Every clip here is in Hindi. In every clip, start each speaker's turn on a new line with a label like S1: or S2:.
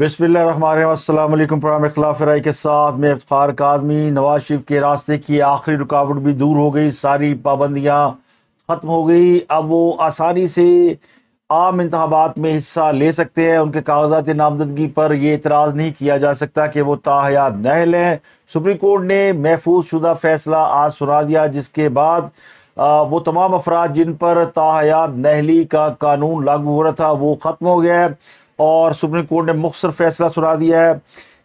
S1: बिस्मिल्लाम प्रोग्राम राय के साथ में इफ्तार कादमी नवाज शरीफ के रास्ते की आखिरी रुकावट भी दूर हो गई सारी पाबंदियाँ ख़त्म हो गई अब वो आसानी से आम इंतबात में हिस्सा ले सकते हैं उनके कागजात नामजदगी पर यह इतराज़ नहीं किया जा सकता कि वो ताहयात नहल हैं सुप्रीम कोर्ट ने महफूज शुदा फैसला आज सुना दिया जिसके बाद आ, वो तमाम अफराद जिन पर ताहयात नहली का कानून लागू हो रहा था वो ख़त्म हो गया है और सुप्रीम कोर्ट ने मुख्तर फैसला सुना दिया है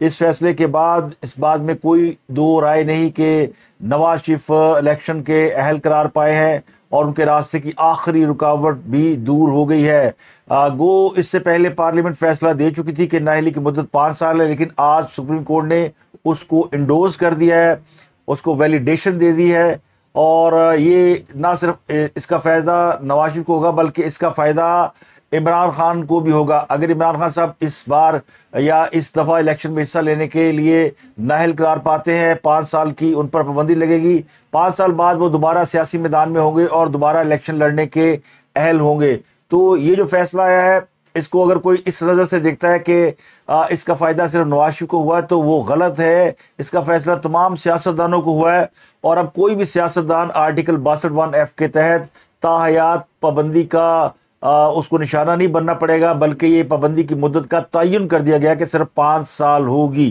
S1: इस फैसले के बाद इस बात में कोई दो राय नहीं कि नवाज शरीफ इलेक्शन के अहल करार पाए हैं और उनके रास्ते की आखिरी रुकावट भी दूर हो गई है आ, गो इससे पहले पार्लियामेंट फैसला दे चुकी थी कि नाहली की मुद्दत पाँच साल है लेकिन आज सुप्रीम कोर्ट ने उसको इंडोज कर दिया है उसको वैलिडेशन दे दी है और ये ना सिर्फ इसका फ़ायदा नवाज शरीफ को होगा बल्कि इसका फ़ायदा इमरान खान को भी होगा अगर इमरान खान साहब इस बार या इस दफ़ा इलेक्शन में हिस्सा लेने के लिए नाहल करार पाते हैं पाँच साल की उन पर पाबंदी लगेगी पाँच साल बाद वो दोबारा सियासी मैदान में होंगे और दोबारा इलेक्शन लड़ने के अहल होंगे तो ये जो फैसला आया है इसको अगर कोई इस नज़र से देखता है कि इसका फ़ायदा सिर्फ नवाज को हुआ है तो वो गलत है इसका फ़ैसला तमाम सियासतदानों को हुआ है और अब कोई भी सियासतदान आर्टिकल बासठ वन एफ़ के तहत ताहयात पाबंदी का आ, उसको निशाना नहीं बनना पड़ेगा बल्कि ये पाबंदी की मुद्दत का तयन कर दिया गया कि सिर्फ पाँच साल होगी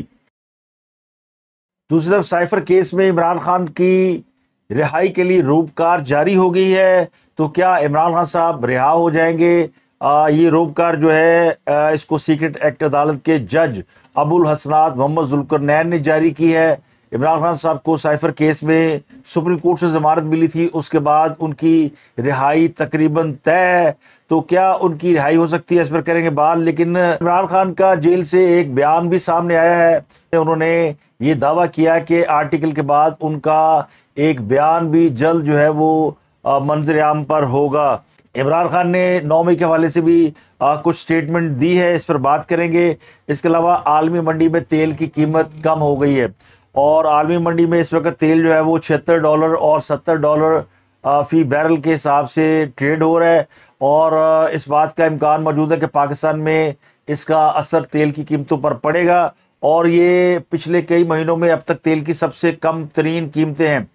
S1: दूसरी तरफ साइफर केस में इमरान खान की रिहाई के लिए रूपकार जारी हो गई है तो क्या इमरान खान साहब रिहा हो जाएंगे आ, ये रोबकार जो है आ, इसको सीक्रेट एक्ट अदालत के जज अबुल हसनात मोहम्मद नैन ने जारी की है इमरान खान साहब को साइफर केस में सुप्रीम कोर्ट से जमानत मिली थी उसके बाद उनकी रिहाई तकरीबन तय है तो क्या उनकी रिहाई हो सकती है इस पर करेंगे बाल लेकिन इमरान खान का जेल से एक बयान भी सामने आया है उन्होंने ये दावा किया कि आर्टिकल के बाद उनका एक बयान भी जल्द जो है वो मंजर आम पर होगा इमरान खान ने नौ मई के हवाले से भी आ, कुछ स्टेटमेंट दी है इस पर बात करेंगे इसके अलावा आलमी मंडी में तेल की कीमत कम हो गई है और आलमी मंडी में इस वक्त तेल जो है वो छिहत्तर डॉलर और सत्तर डॉलर फ़ी बैरल के हिसाब से ट्रेड हो रहा है और इस बात का इम्कान मौजूद है कि पाकिस्तान में इसका असर तेल की कीमतों पर पड़ेगा और ये पिछले कई महीनों में अब तक तेल की सबसे कम तरीन कीमतें हैं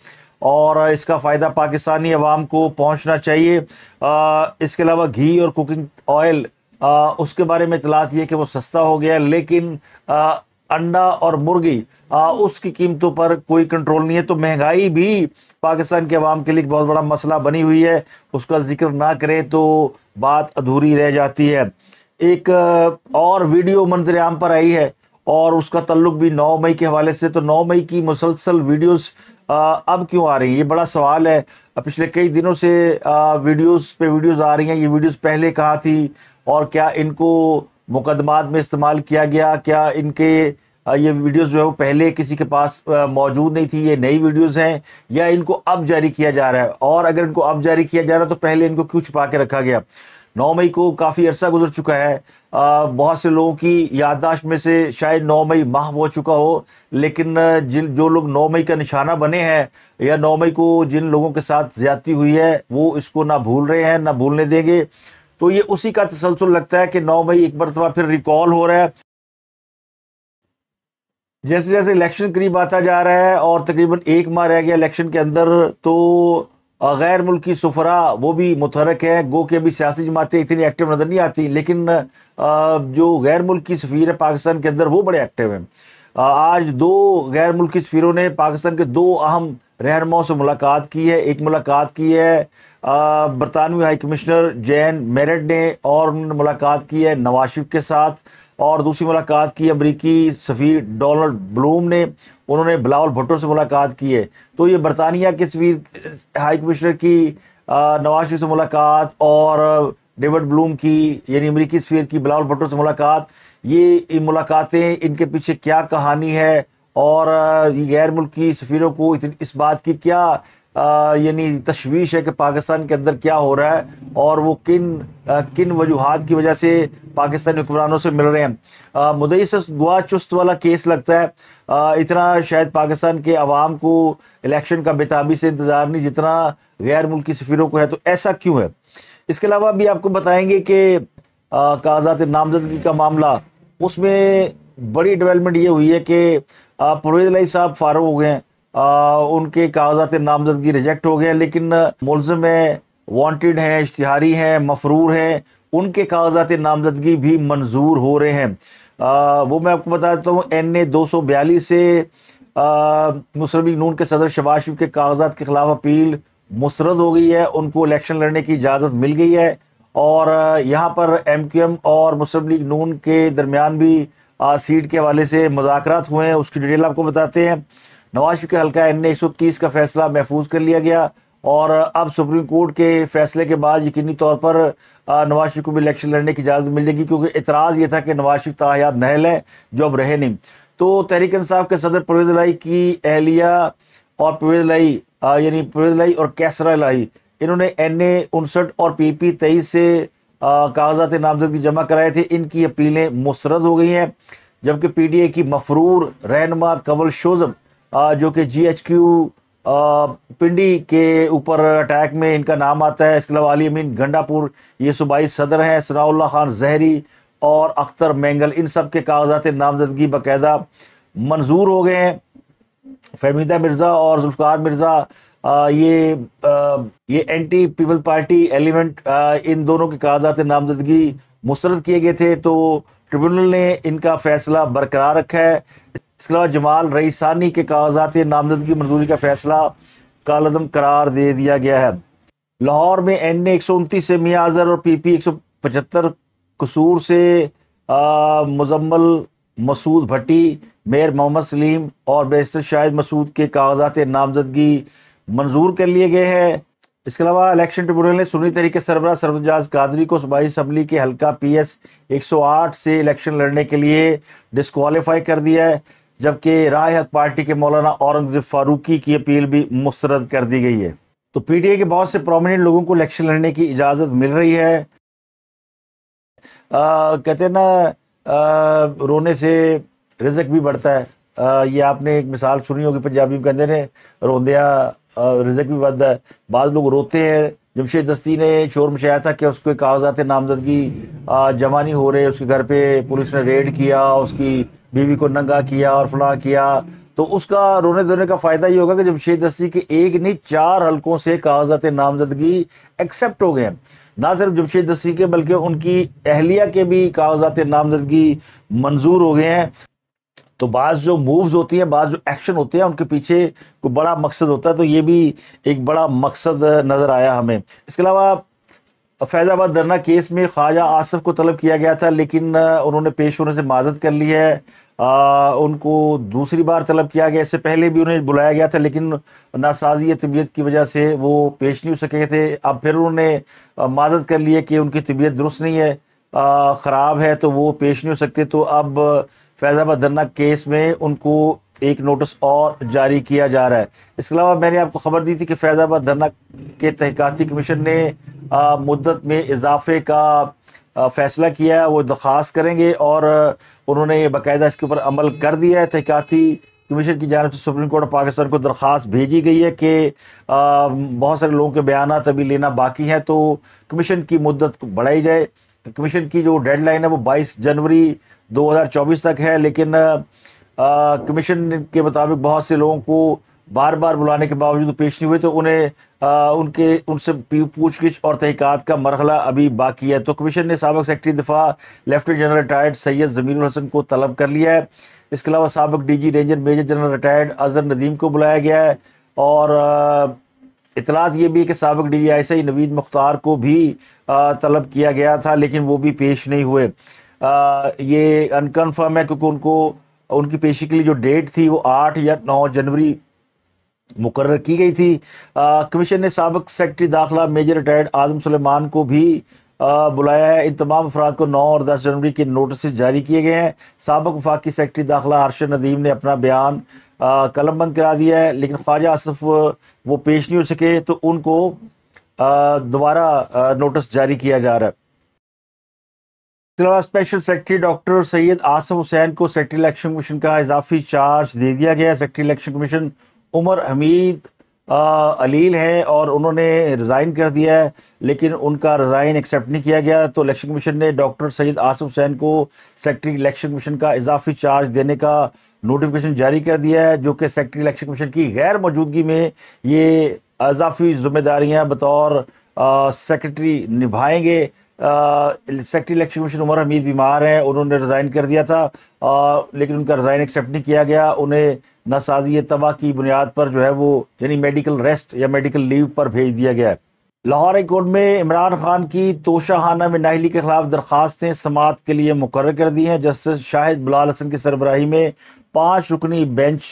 S1: और इसका फ़ायदा पाकिस्तानी अवाम को पहुँचना चाहिए आ, इसके अलावा घी और कुकिंग ऑयल उसके बारे में इतलात ये कि वो सस्ता हो गया लेकिन आ, अंडा और मुर्गी आ, उसकी कीमतों पर कोई कंट्रोल नहीं है तो महंगाई भी पाकिस्तान के अवाम के लिए बहुत बड़ा मसला बनी हुई है उसका जिक्र ना करें तो बात अधूरी रह जाती है एक और वीडियो मंजर आम पर आई है और उसका तल्लुक भी 9 मई के हवाले से तो 9 मई की मुसलसल वीडियोस अब क्यों आ रही है ये बड़ा सवाल है पिछले कई दिनों से वीडियोस पे वीडियोस आ रही हैं ये वीडियोस पहले कहाँ थी और क्या इनको मुकदमात में इस्तेमाल किया गया क्या इनके ये वीडियोस जो है वो पहले किसी के पास मौजूद नहीं थी ये नई वीडियोस हैं या इनको अब जारी किया जा रहा है और अगर इनको अब जारी किया जा रहा है तो पहले इनको क्यों छुपा के रखा गया नौ मई को काफ़ी अरसा गुजर चुका है बहुत से लोगों की याददाश्त में से शायद नौ मई माह हो चुका हो लेकिन जिन जो लोग नौ मई का निशाना बने हैं या नौ मई को जिन लोगों के साथ ज्यादती हुई है वो इसको ना भूल रहे हैं ना भूलने देंगे तो ये उसी का तसलसल लगता है कि नौ मई एक मरतबा फिर रिकॉल हो रहा है जैसे जैसे इलेक्शन करीब आता जा रहा है और तकरीबन एक माह रह गया इलेक्शन के अंदर तो और गैर मुल्की सफरा वो भी मुतहरक है गो के अभी सियासी जमातें इतनी एक्टिव नज़र नहीं आती लेकिन जो गैर मुल्की सफ़ीर है पाकिस्तान के अंदर वो बड़े एक्टिव हैं आज दो गैर मुल्की सफ़ीरों ने पाकिस्तान के दो अहम रहनुमाओं से मुलाकात की है एक मुलाकात की है बरतानवी हाई कमिश्नर जैन मेरड ने और उन्होंने मुलाकात की है नवाज शरीफ के साथ और दूसरी मुलाकात की अमरीकी सफ़ीर डोनल्ड ब्लूम ने उन्होंने बिलावल भुट्टो से मुलाकात की है तो ये बरतानिया के सफ़ीर हाई कमिश्नर की नवाज शरीफ से मुलाकात और डेविड ब्लूम की यानी अमरीकी स्फीयर की बिलावल भट्टो से मुलाकात ये मुलाकातें इनके पीछे क्या कहानी है और गैर मुल्की सफ़ीरों को इस बात की क्या यानी तशवीश है कि पाकिस्तान के अंदर क्या हो रहा है और वो किन आ, किन वजूहत की वजह से पाकिस्तानी हुक्मरानों से मिल रहे हैं मुदई से गुआ चुस्त वाला केस लगता है आ, इतना शायद पाकिस्तान के आवाम को इलेक्शन का बेताबी से इंतज़ार नहीं जितना गैर मुल्की सफ़ीरों को है तो ऐसा क्यों है इसके अलावा भी आपको बताएंगे कि कागजात नामजदगी का मामला उसमें बड़ी डेवलपमेंट ये हुई है कि परवेज लाई साहब फारग हो गए हैं आ, उनके कागजात नामजदगी रिजेक्ट हो गए लेकिन मुलजम है वांटेड हैं इश्तहारी हैं मफरूर हैं उनके कागजात नामजदगी भी मंजूर हो रहे हैं आ, वो मैं आपको बता देता हूँ एन ए दो सौ बयालीस से मुस्लिम लीग नून के सदर शबाज शरीफ के कागजात के खिलाफ अपील मुस्रद हो गई है उनको इलेक्शन लड़ने की इजाज़त मिल गई है और यहाँ पर एम क्यू एम और मुस्लिम लीग नून के दरमियान भी आ, सीट के हवाले से मुजाकर हुए हैं उसकी डिटेल आपको बताते हैं नवाज शरीफ के हल्का एन ए का फैसला महफूज कर लिया गया और अब सुप्रीम कोर्ट के फैसले के बाद यकीनी तौर पर नवाज शरीफ को भी इलेक्शन लड़ने की इजाज़त मिल जाएगी क्योंकि एतराज़ ये था कि नवाज शरीफ ताहयात नहल हैं जो अब रहे नहीं तो तहरीक इंसाफ के सदर परवेज लाई की अहलिया और परवेज लाई यानी परवेज लाई और कैसरा लाई इन्होंने एन ए उनसठ और पी पी तेईस से कागजात नामजदगी जमा कराए थे इनकी अपीलें मुस्रद हो गई हैं जबकि पी डी ए की मफरूर रहनमा कंवल शोज़म जो कि जी एच क्यू पिंडी के ऊपर अटैक में इनका नाम आता है इसके अलावा अली अमीन गंडापुर ये सूबाई सदर हैं सनाउल्ला खान जहरी और अख्तर मैंगल इन सब के कागजात नामजदगी बाकायदा मंजूर हो गए हैं फहमीदा मिर्ज़ा और जुल्फ़ार मिर्ज़ा ये आ, ये एंटी पीपल पार्टी एलिमेंट आ, इन दोनों के कागजात नामजदगी मुस्रद किए गए थे तो ट्रिब्यूनल ने इनका फैसला बरकरार रखा है इसके अलावा जमाल रईसानी के कागजात नामजदगी मंजूरी का फैसला कालदम करार दे दिया गया है लाहौर में एन ए एक सौ उनतीस से मियाँ अजहर और पी पी एक सौ पचहत्तर कसूर से मुजम्मल मसूद भट्टी मेयर मोहम्मद सलीम और बैरिस्टर शाहिद मसूद के कागजात नामजदगी मंजूर कर लिए गए हैं इसके अलावा इलेक्शन ट्रिब्यूनल ने सुनी तरीके सरबरा सरफजाज कादरी को सूबाई असम्बली के हल्का पी एस एक सौ आठ से इलेक्शन लड़ने के लिए डिसकॉलीफाई कर दिया है जबकि राय हक पार्टी के मौलाना औरंगजेब फारूकी की अपील भी मुस्तरद कर दी गई है तो पीटीए के बहुत से प्रोमिनेंट लोगों को इलेक्शन लड़ने की इजाज़त मिल रही है आ, कहते हैं ना आ, रोने से रिजक भी बढ़ता है आ, ये आपने एक मिसाल सुनी होगी पंजाबी में कहते हैं रोंदिया रिजक भी बनता है बाद लोग रोते हैं जमशेद दस्ती ने शोर मचाया था कि उसको कागजात नामजदगी जमा नहीं हो रहे उसके घर पे पुलिस ने रेड किया उसकी बीवी को नंगा किया और फला किया तो उसका रोने धोने का फ़ायदा ये होगा कि जमशेद दस्ती के एक नहीं चार हलकों से कागजात नामजदगी एक्सेप्ट हो गए ना सिर्फ जमशेद दस्ती के बल्कि उनकी अहलिया के भी कागजात नामजदगी मंजूर हो गए हैं तो बाज़ जो मूव्स होती हैं बाज़ जो एक्शन होते हैं उनके पीछे कोई बड़ा मकसद होता है तो ये भी एक बड़ा मकसद नज़र आया हमें इसके अलावा फैज़ाबाद धरना केस में ख्वाजा आसफ को तलब किया गया था लेकिन उन्होंने पेश होने से माजत कर ली है आ, उनको दूसरी बार तलब किया गया इससे पहले भी उन्हें बुलाया गया था लेकिन नासाजी तबीयत की वजह से वो पेश नहीं हो सके थे अब फिर उन्होंने माजत कर ली है कि उनकी तबीयत दुरुस्त नहीं है ख़राब है तो वो पेश नहीं हो सकते तो अब फैजाबाद धरना केस में उनको एक नोटिस और जारी किया जा रहा है इसके अलावा मैंने आपको खबर दी थी कि फैजाबाद धरना के तहकाती कमीशन ने मुद्दत में इजाफे का फैसला किया है वो दरख्वास्त करेंगे और उन्होंने बाकायदा इसके ऊपर अमल कर दिया है तहकती कमीशन की जानब से सुप्रीम कोर्ट ऑफ पाकिस्तान को दरख्वास्त भेजी गई है कि बहुत सारे लोगों के बयान अभी लेना बाकी है तो कमीशन की मुद्दत बढ़ाई जाए कमीशन की जो डेडलाइन है वो 22 जनवरी 2024 तक है लेकिन कमीशन के मुताबिक बहुत से लोगों को बार बार बुलाने के बावजूद पेश नहीं हुए तो उन्हें आ, उनके उनसे पूछगिछ और तहकीक़त का मरहला अभी बाकी है तो कमीशन ने सबक सेक्रटरी दफ़ा लेफ्टिनेंट जनरल रिटायर्ड सैयद जमीन हसन को तलब कर लिया है इसके अलावा सबक D G ranger major general retired Azhar Nadeem को बुलाया गया है और इतलात ये भी है कि सबक डी आई से नवीद मुख्तार को भी तलब किया गया था लेकिन वो भी पेश नहीं हुए ये अनकन्फर्म है क्योंकि उनको उनकी पेशी के लिए जो डेट थी वो आठ या नौ जनवरी मुकर की गई थी कमीशन ने सबक सेक्रटरी दाखिला मेजर रिटायर्ड आजम सलेमान को भी बुलाया है इन तमाम अफराद को नौ और दस जनवरी के नोटिस जारी किए गए हैं सबक वफाकी सेक्रटरी दाखिला अरशद नदीम ने अपना बयान कलम बंद करा दिया है लेकिन ख्वाजा आसफ वो पेश नहीं हो सके तो उनको दोबारा नोटिस जारी किया जा रहा है इसके अलावा special secretary doctor Syed Asif Hussain को सेक्रेटरी इलेक्शन कमीशन का इजाफी चार्ज दे दिया गया है secretary election commission Umar Hameed अलील हैं और उन्होंने रिज़ाइन कर दिया है लेकिन उनका रिज़ाइन एक्सेप्ट नहीं किया गया तो इलेक्शन कमीशन ने डॉक्टर सैद आसफ़ हुसैन को सेक्रेटरी इलेक्शन कमीशन का इजाफी चार्ज देने का नोटिफिकेशन जारी कर दिया है जो कि सेक्रेटरी इलेक्शन कमीशन की गैर मौजूदगी में ये इजाफी जिम्मेदारियाँ बतौर सेक्रेटरी निभाएंगे secretary election commission Umar Hameed बीमार हैं उन्होंने रिज़ाइन कर दिया था आ, लेकिन उनका रिज़ाइन एक्सेप्ट नहीं किया गया उन्हें नासाजी तबाह की बुनियाद पर जो है वो यानी मेडिकल रेस्ट या मेडिकल लीव पर भेज दिया गया है लाहौर हाई कोर्ट में इमरान खान की तोशाहाना में नाहली के खिलाफ दरख्वास्तें समात के लिए मुकर कर दी हैं जस्टिस शाहिद बुलाल हसन की सरबराही में पाँच रुकनी बेंच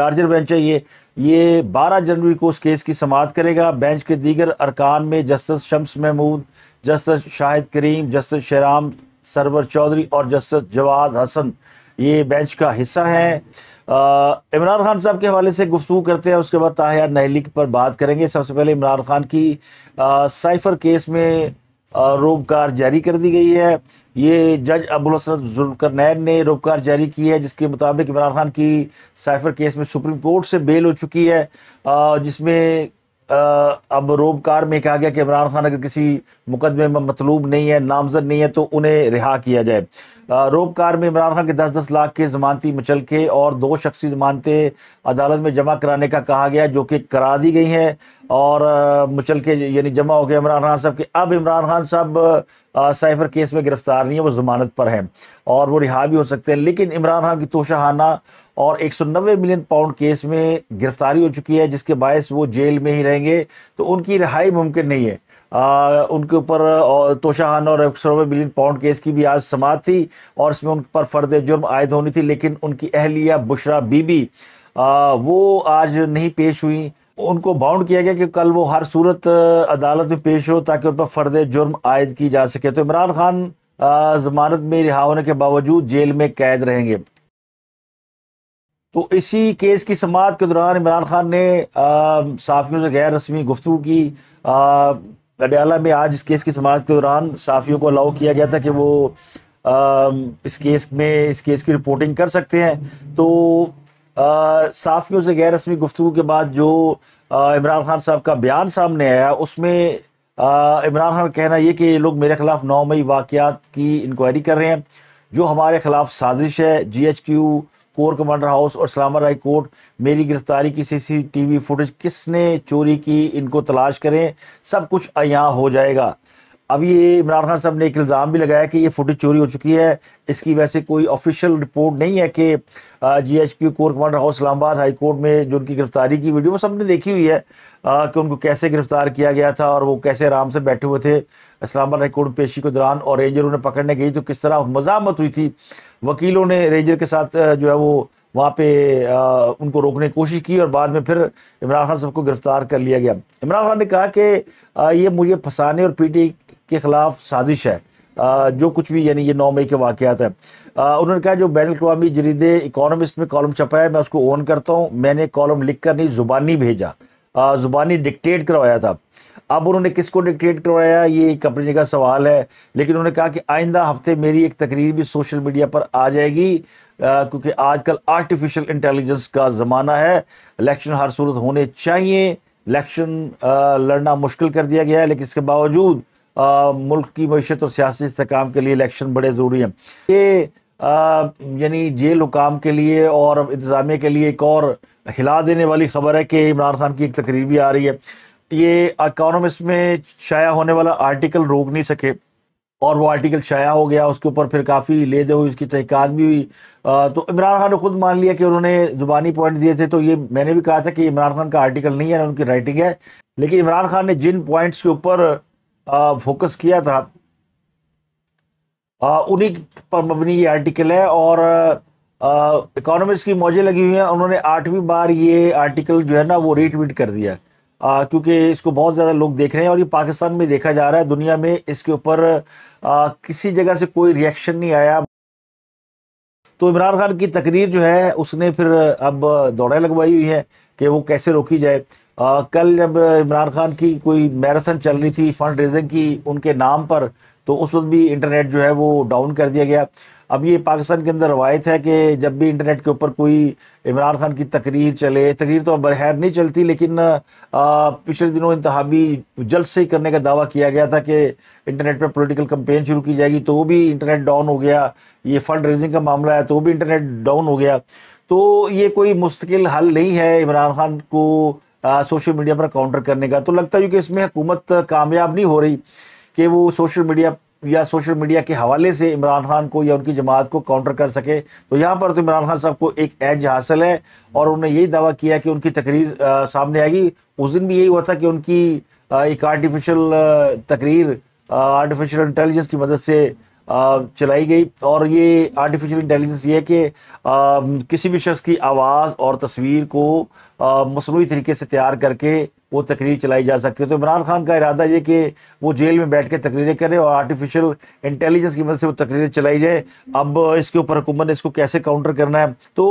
S1: लार्जर बेंच है ये ये बारह जनवरी को उस केस की समात करेगा बेंच के दीगर अरकान में justice Shams Mahmood justice Shahid Karim justice Shahram Sarwar Chaudhry और जस्टिस जवाद हसन ये बेंच का हिस्सा है इमरान खान साहब के हवाले से गुफ्तु करते हैं उसके बाद ताहिर नहली पर बात करेंगे सबसे पहले इमरान खान की साइफर केस में रोबकार जारी कर दी गई है ये जज अबुल जुल्कर नैन ने रोबकार जारी की है जिसके मुताबिक इमरान खान की साइफर केस में सुप्रीम कोर्ट से बेल हो चुकी है जिसमें अब रोबकार में कहा गया कि इमरान खान अगर किसी मुकदमे में मतलूब नहीं है नामजद नहीं है तो उन्हें रिहा किया जाए रोबकार में इमरान खान के दस दस लाख के जमानती मुचलके और दो शख्सी जमानतें अदालत में जमा कराने का कहा गया जो कि करा दी गई हैं और मुचलके यानी जमा हो गए इमरान खान साहब के अब इमरान खान साहब साइफर केस में गिरफ्तार नहीं है वो जमानत पर हैं और वो रिहा भी हो सकते हैं लेकिन इमरान खान की तोशाहाना और 190 मिलियन पाउंड केस में गिरफ्तारी हो चुकी है जिसके बायस वो जेल में ही रहेंगे तो उनकी रिहाई मुमकिन नहीं है आ, उनके ऊपर तोशाहान और एक सौ मिलियन पाउंड केस की भी आज समात थी और इसमें उन पर फर्द जुर्म आयद होनी थी लेकिन उनकी अहलिया बुशरा बीबी आ, वो आज नहीं पेश हुई उनको बाउंड किया गया कि कल वो हर सूरत अदालत में पेश हो ताकि उन पर फर्द जुर्म आयद की जा सके तो इमरान खान जमानत में रिहा होने के बावजूद जेल में कैद रहेंगे तो इसी केस की समात के दौरान इमरान खान ने साफियों से गैर रस्मी गुफ्तु की अडयाला में आज इस केस की समात के दौरान साफियों को अलाउ किया गया था कि वो आ, इस केस में इस केस की रिपोर्टिंग कर सकते हैं तो साफियों से गैर रस्मी गुफ्तु के बाद जो इमरान खान साहब का बयान सामने आया उसमें इमरान खान कहना यह कि ये लोग मेरे खिलाफ नौ मई वाक़ात की इंक्वायरी कर रहे हैं जो हमारे खिलाफ साजिश है जीएचक्यू कोर कमांडर हाउस और इस्लामा राय कोर्ट मेरी गिरफ्तारी की सीसीटीवी फुटेज किसने चोरी की इनको तलाश करें सब कुछ अयां हो जाएगा अब ये इमरान खान साहब ने एक इल्ज़ाम भी लगाया कि ये फुटेज चोरी हो चुकी है इसकी वैसे कोई ऑफिशियल रिपोर्ट नहीं है कि G H Q core commander house Islamabad high court में जो उनकी गिरफ्तारी की वीडियो वो सब ने देखी हुई है आ, कि उनको कैसे गिरफ्तार किया गया था और वो कैसे आराम से बैठे हुए थे इस्लामाबाद हाई कोर्ट पेशी के दौरान और रेंजर उन्हें पकड़ने गई तो किस तरह मजामत हुई थी वकीलों ने रेंजर के साथ जो है वो वहाँ पे आ, उनको रोकने की कोशिश की और बाद में फिर इमरान खान साहब को गिरफ्तार कर लिया गया इमरान खान ने कहा कि ये मुझे फंसाने और पीटी के ख़िलाफ़ साजिश है जो कुछ भी यानी ये नौ मई के वाक़ात है उन्होंने कहा जो बैन अवी जरीदे इकोनॉमिस्ट में कॉलम छपा है मैं उसको ओन करता हूँ मैंने कॉलम लिख कर नहीं ज़ुबानी भेजा ज़ुबानी डिक्टेट करवाया था अब उन्होंने किसको डिक्टेट करवाया ये कंपनी का सवाल है लेकिन उन्होंने कहा कि आइंदा हफ्ते मेरी एक तकरीर भी सोशल मीडिया पर आ जाएगी क्योंकि आजकल आर्टिफिशियल इंटेलिजेंस का ज़माना है इलेक्शन हर सूरत होने चाहिए इलेक्शन लड़ना मुश्किल कर दिया गया है लेकिन इसके बावजूद मुल्क की मीशत और सियासी इसकाम के लिए इलेक्शन बड़े ज़रूरी हैं ये यानी जेल हुकाम के लिए और इंतज़ामिया के लिए एक और हिला देने वाली खबर है कि इमरान खान की एक तकरीर भी आ रही है ये इकानमिस्ट में शाया होने वाला आर्टिकल रोक नहीं सके और वो आर्टिकल शाया हो गया उसके ऊपर फिर काफ़ी ले दे हुई उसकी तहकीकात भी हुई आ, तो इमरान खान ने खुद मान लिया कि उन्होंने ज़ुबानी पॉइंट दिए थे तो ये मैंने भी कहा था कि इमरान खान का आर्टिकल नहीं है ना उनकी राइटिंग है लेकिन इमरान खान ने जिन पॉइंट्स के ऊपर फोकस किया था उन्हीं पर मबनी ये आर्टिकल है और इकोनॉमिक्स की मौजें लगी हुई हैं उन्होंने आठवीं बार ये आर्टिकल जो है ना वो रीट्वीट कर दिया क्योंकि इसको बहुत ज़्यादा लोग देख रहे हैं और ये पाकिस्तान में देखा जा रहा है दुनिया में इसके ऊपर किसी जगह से कोई रिएक्शन नहीं आया तो इमरान खान की तकरीर जो है उसने फिर अब दौड़ें लगवाई हुई हैं कि वो कैसे रोकी जाए आ, कल जब इमरान खान की कोई मैराथन चल रही थी फंड रेजिंग की उनके नाम पर तो उस वक्त भी इंटरनेट जो है वो डाउन कर दिया गया अब ये पाकिस्तान के अंदर रवायत है कि जब भी इंटरनेट के ऊपर कोई इमरान खान की तकरीर चले तकरीर तो अब बरहर नहीं चलती लेकिन पिछले दिनों जल्द से ही करने का दावा किया गया था कि इंटरनेट पर पॉलिटिकल कंपेन शुरू की जाएगी तो वो भी इंटरनेट डाउन हो गया ये फंड रेजिंग का मामला है तो वो भी इंटरनेट डाउन हो गया तो ये कोई मुस्तकिल हल नहीं है इमरान खान को सोशल मीडिया पर काउंटर करने का तो लगता है कि इसमें हुकूमत कामयाब नहीं हो रही कि वो सोशल मीडिया या सोशल मीडिया के हवाले से इमरान खान को या उनकी जमात को काउंटर कर सके तो यहाँ पर तो इमरान खान साहब को एक एज हासिल है और उन्होंने यही दावा किया कि उनकी तकरीर आ, सामने आएगी उस दिन भी यही हुआ था कि उनकी आ, एक आर्टिफिशियल तकरीर आर्टिफिशियल इंटेलिजेंस की मदद से चलाई गई और ये आर्टिफिशियल इंटेलिजेंस ये है कि किसी भी शख्स की आवाज़ और तस्वीर को मसनू तरीके से तैयार करके वो तकरीर चलाई जा सकती है तो इमरान खान का इरादा ये कि वो जेल में बैठ के तकरीरें करे और आर्टिफिशियल इंटेलिजेंस की मदद से वो तकरीरें चलाई जाए अब इसके ऊपर हुकूमत ने इसको कैसे काउंटर करना है तो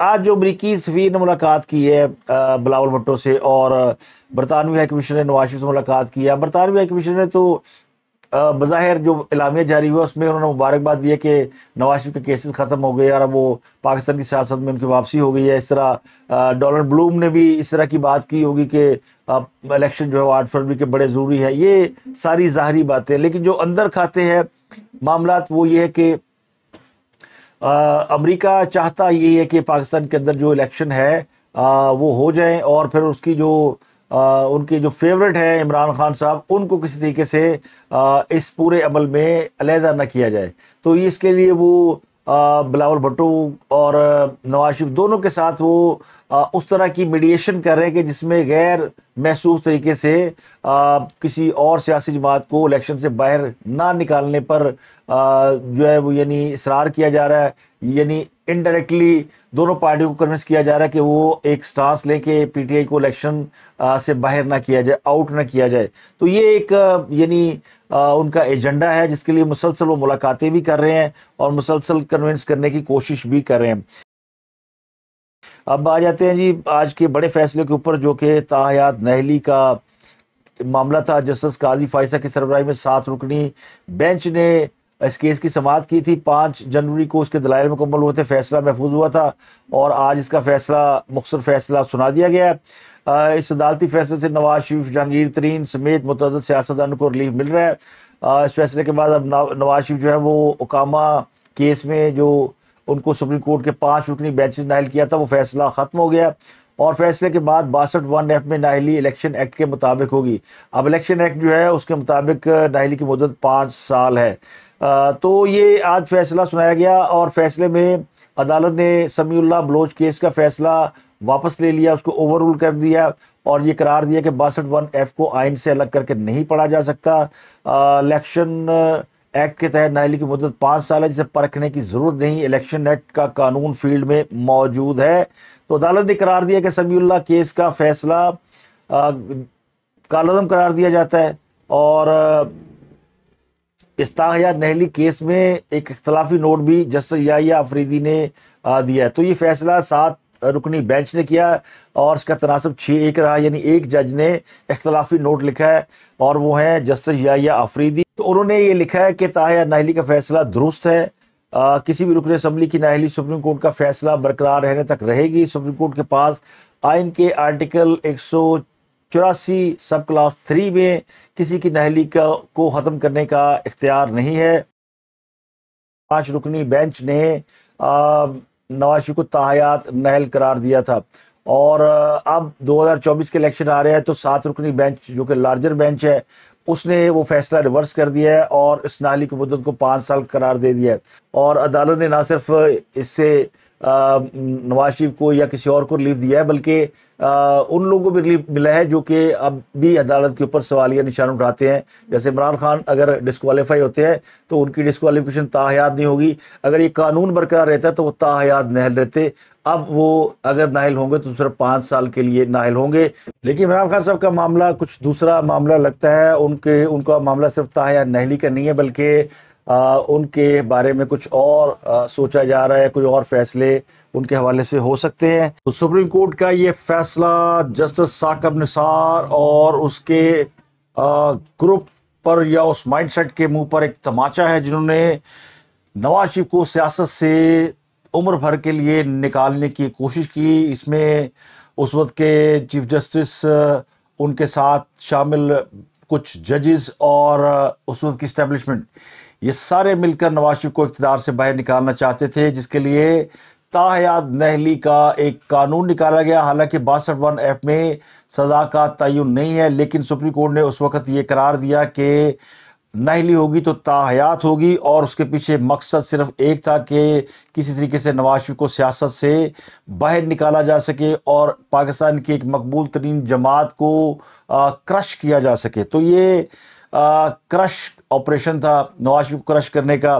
S1: आज जो अमरीकी सफ़ीर ने मुलाकात की है बिलावल भट्टो से और बरतानवी हाई कमिश्नर ने नवाशिफ से मुलाकात की है बरतानवी हाई कमिश्नर ने तो बज़ाहिर जो इलामिया जारी हुआ उसमें उन्होंने मुबारकबाद है कि नवाज शरीफ के केसेस ख़त्म हो गए और अब वो पाकिस्तान की सियासत में उनकी वापसी हो गई है इस तरह डोनाल्ड ब्लूम ने भी इस तरह की बात की होगी कि इलेक्शन जो है आठ फरवरी के बड़े ज़रूरी है ये सारी ज़ाहरी बातें लेकिन जो अंदर खाते हैं मामला वो ये है कि अमरीका चाहता यही है कि पाकिस्तान के अंदर जो इलेक्शन है आ, वो हो जाए और फिर उसकी जो आ, उनके जो फेवरेट हैं इमरान खान साहब उनको किसी तरीके से आ, इस पूरे अमल में अलहदा न किया जाए तो इसके लिए वो बिलावल भुट्टो और नवाज शरीफ दोनों के साथ वो उस तरह की मीडिएशन कर रहे हैं कि जिसमें गैर महसूस तरीके से किसी और सियासी जमात को इलेक्शन से बाहर ना निकालने पर जो है वो यानी इसरार किया जा रहा है यानी इनडायरेक्टली दोनों पार्टियों को कन्विंस किया जा रहा है कि वो एक स्टांस लें कि पीटीआई को इलेक्शन से बाहर ना किया जाए आउट ना किया जाए तो ये एक यानी उनका एजेंडा है जिसके लिए मुसलसल वो मुलाकातें भी कर रहे हैं और मुसलसल कन्विंस करने की कोशिश भी कर रहे हैं अब आ जाते हैं जी आज के बड़े फैसले के ऊपर जो कि ताहयात नहली का मामला था जस्टिस काजी फाइसा की सरबराही में सात रुकनी बेंच ने इस केस की समात की थी पाँच जनवरी को उसके दलाइल मुकम्मल हुए थे फैसला महफूज हुआ था और आज इसका फैसला मुख्तर फैसला सुना दिया गया है इस अदालती फैसले से नवाज शरीफ जहांगीर तरीन समेत मतद सियासतदानों को रिलीफ मिल रहा है इस फैसले के बाद अब नवाज शरीफ जो है वो ओकामा केस में जो उनको सुप्रीम कोर्ट के पाँच रुकनी बेंच ने नाहल किया था वो फैसला ख़त्म हो गया और फैसले के बाद बासठ वन एफ में नाहली इलेक्शन एक्ट के मुताबिक होगी अब इलेक्शन एक्ट जो है उसके मुताबिक नाहली की मदद पाँच साल है तो ये आज फैसला सुनाया गया और फैसले में अदालत ने समीउल्ला बलोच केस का फैसला वापस ले लिया उसको रूल कर दिया और ये करार दिया कि बासठ वन एफ को आइन से अलग करके नहीं पढ़ा जा सकता इलेक्शन एक्ट के तहत नाइली की मदद पाँच साल है जिसे परखने की ज़रूरत नहीं इलेक्शन एक्ट का कानून फील्ड में मौजूद है तो अदालत ने करार दिया कि समीउल्ला केस का फैसला कालदम करार दिया जाता है और या नहली केस में एक इख्तलाफी नोट भी जस्टिस याहिया अफरीदी ने दिया है तो ये फैसला सात रुकनी बेंच ने किया और इसका तनासब छः एक रहा यानी एक जज ने इख्तलाफी नोट लिखा है और वो है जस्टिस याहिया अफरीदी तो उन्होंने ये लिखा है कि ताहिया नहली का फैसला दुरुस्त है आ, किसी भी रुकन असम्बली की नाहली सुप्रीम कोर्ट का फैसला बरकरार रहने तक रहेगी सुप्रीम कोर्ट के पास आइन के आर्टिकल एक सौ चौरासी सब क्लास थ्री में किसी की नहली का को ख़त्म करने का इख्तियार नहीं है पाँच रुकनी बेंच ने नवाशी को ताहयात नहल करार दिया था और अब 2024 के इलेक्शन आ रहे हैं तो सात रुकनी बेंच जो कि लार्जर बेंच है उसने वो फैसला रिवर्स कर दिया है और इस नाली की मदद को पाँच साल करार दे दिया है और अदालत ने ना सिर्फ इससे नवाज शरीफ को या किसी और को रिलीफ दिया है बल्कि उन लोगों को भी रिलीफ मिला है जो कि अब भी अदालत के ऊपर सवालिया निशान उठाते हैं जैसे इमरान खान अगर डिसकवालीफाई होते हैं तो उनकी डिसकवालिफिकेशन ताहयात नहीं होगी अगर ये कानून बरकरार रहता है तो वो ताहयात नहल रहते अब वो अगर नाहल होंगे तो सिर्फ पाँच साल के लिए नाहल होंगे लेकिन इमरान खान साहब का मामला कुछ दूसरा मामला लगता है उनके उनका मामला सिर्फ ताहयात नहली का नहीं है बल्कि आ, उनके बारे में कुछ और आ, सोचा जा रहा है कुछ और फैसले उनके हवाले से हो सकते हैं तो सुप्रीम कोर्ट का ये फैसला जस्टिस साकब निसार और उसके ग्रुप पर या उस माइंडसेट के मुंह पर एक तमाचा है जिन्होंने नवाज शरीफ को सियासत से उम्र भर के लिए निकालने की कोशिश की इसमें उस वक्त के चीफ जस्टिस उनके साथ शामिल कुछ जजेस और उस वक्त की इस्टेब्लिशमेंट ये सारे मिलकर नवाज शरीफ को इकतदार से बाहर निकालना चाहते थे जिसके लिए ताहयात नहली का एक कानून निकाला गया हालांकि बासठ वन एफ में सजा का तयन नहीं है लेकिन सुप्रीम कोर्ट ने उस वक्त ये करार दिया कि नहली होगी तो ताहयात होगी और उसके पीछे मकसद सिर्फ एक था कि किसी तरीके से नवाज शरीफ को सियासत से बाहर निकाला जा सके और पाकिस्तान की एक मकबूल तरीन जमात को आ, क्रश किया जा सके तो ये आ, क्रश ऑपरेशन था नवाज शरीफ को क्रश करने का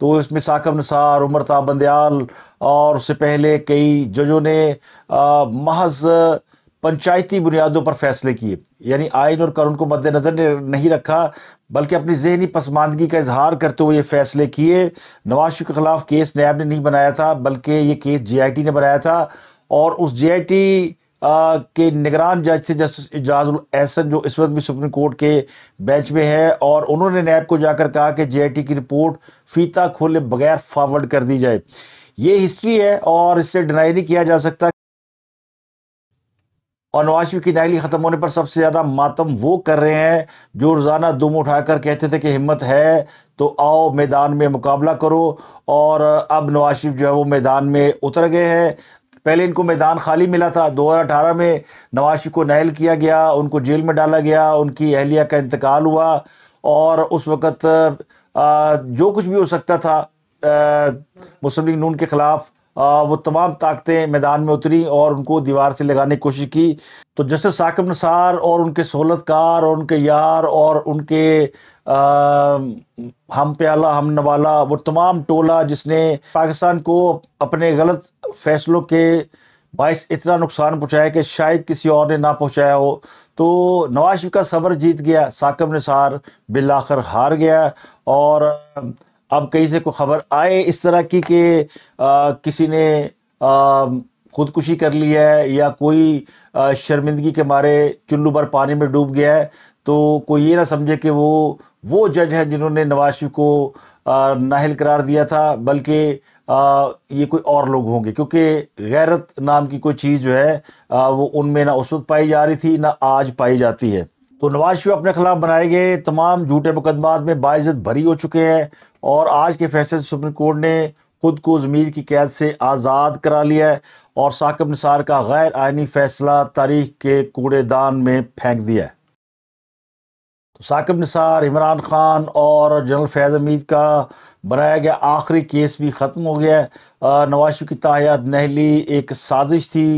S1: तो इसमें साकब नसार उमर बंदयाल और उससे पहले कई जजों ने महज पंचायती बुनियादों पर फैसले किए यानी आयन और कानून को मद्देनज़र नहीं रखा बल्कि अपनी जहनी पसमानदगी का इजहार करते हुए ये फैसले किए नवाज शरीफ के ख़िलाफ़ केस नैब ने नहीं बनाया था बल्कि ये केस जे आई टी ने बनाया था और उस जे आई टी के निगरान जज थे जस्टिस एजाजुल एहसन जो इस वक्त भी सुप्रीम कोर्ट के बेंच में है और उन्होंने नैब को जाकर कहा कि जे की रिपोर्ट फीता खोले बगैर फॉरवर्ड कर दी जाए ये हिस्ट्री है और इससे डिनाई नहीं किया जा सकता और नवाज की नाइली ख़त्म होने पर सबसे ज़्यादा मातम वो कर रहे हैं जो रोज़ाना दुम उठाकर कहते थे कि हिम्मत है तो आओ मैदान में मुकाबला करो और अब नवाज जो है वो मैदान में उतर गए हैं पहले इनको मैदान खाली मिला था 2018 में नवाशी को नहल किया गया उनको जेल में डाला गया उनकी अहलिया का इंतकाल हुआ और उस वक़्त जो कुछ भी हो सकता था मुस्लिम लीग नून के ख़िलाफ़ वो तमाम ताकतें मैदान में उतरी और उनको दीवार से लगाने की कोशिश की तो जैसे साकिब नसार और उनके सहूलतकार और उनके यार और उनके आ, हम प्याला हम नवाला वो तमाम टोला जिसने पाकिस्तान को अपने गलत फैसलों के बायस इतना नुकसान पहुँचाया कि शायद किसी और ने ना पहुँचाया हो तो नवाज शरीफ का सब्र जीत गया साकब निसार आखिर हार गया और अब कहीं से कोई खबर आए इस तरह की कि किसी ने ख़ुदकुशी कर ली है या कोई शर्मिंदगी के मारे चुल्लू भर पानी में डूब गया है तो कोई ये ना समझे कि वो वो जज हैं जिन्होंने नवाज शरीफ को नाहल करार दिया था बल्कि ये कोई और लोग होंगे क्योंकि गैरत नाम की कोई चीज़ जो है आ, वो उनमें ना उस वक्त पाई जा रही थी ना आज पाई जाती है तो नवाज शरीफ अपने खिलाफ बनाए गए तमाम झूठे मुकदमात में बाइज़त भरी हो चुके हैं और आज के फैसले से सुप्रीम कोर्ट ने खुद को ज़मीर की कैद से आज़ाद करा लिया है और साकब निसार का गैर आइनी फैसला तारीख के कूड़ेदान में फेंक दिया है तो साकब निसार इमरान ख़ान और जनरल फैज़ हमीद का बनाया गया आखिरी केस भी ख़त्म हो गया है नवाज शरीफ की ताहयात नहली एक साजिश थी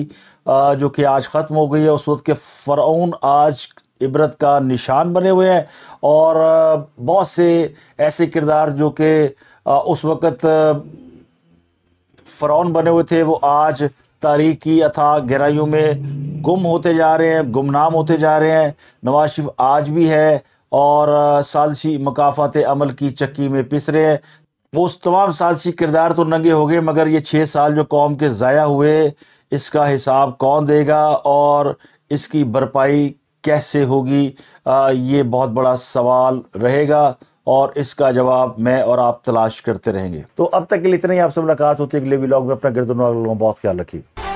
S1: जो कि आज ख़त्म हो गई है उस वक्त के फ़रौन आज इबरत का निशान बने हुए हैं और बहुत से ऐसे किरदार जो कि उस वक़्त फ़रौन बने हुए थे वो आज तारीखी अथा गहराइयों में गुम होते जा रहे हैं गुमनाम होते जा रहे हैं नवाज शरीफ आज भी है और साजिशी मकाफात अमल की चक्की में पिस रहे हैं वो उस तमाम साजिशी किरदार तो नंगे हो गए मगर ये छः साल जो कौम के ज़ाया हुए इसका हिसाब कौन देगा और इसकी भरपाई कैसे होगी ये बहुत बड़ा सवाल रहेगा और इसका जवाब मैं और आप तलाश करते रहेंगे तो अब तक के लिए इतना ही आपसे मुलाकात होती है अगले व्लॉग में अपना गर्दन बहुत ख्याल रखिए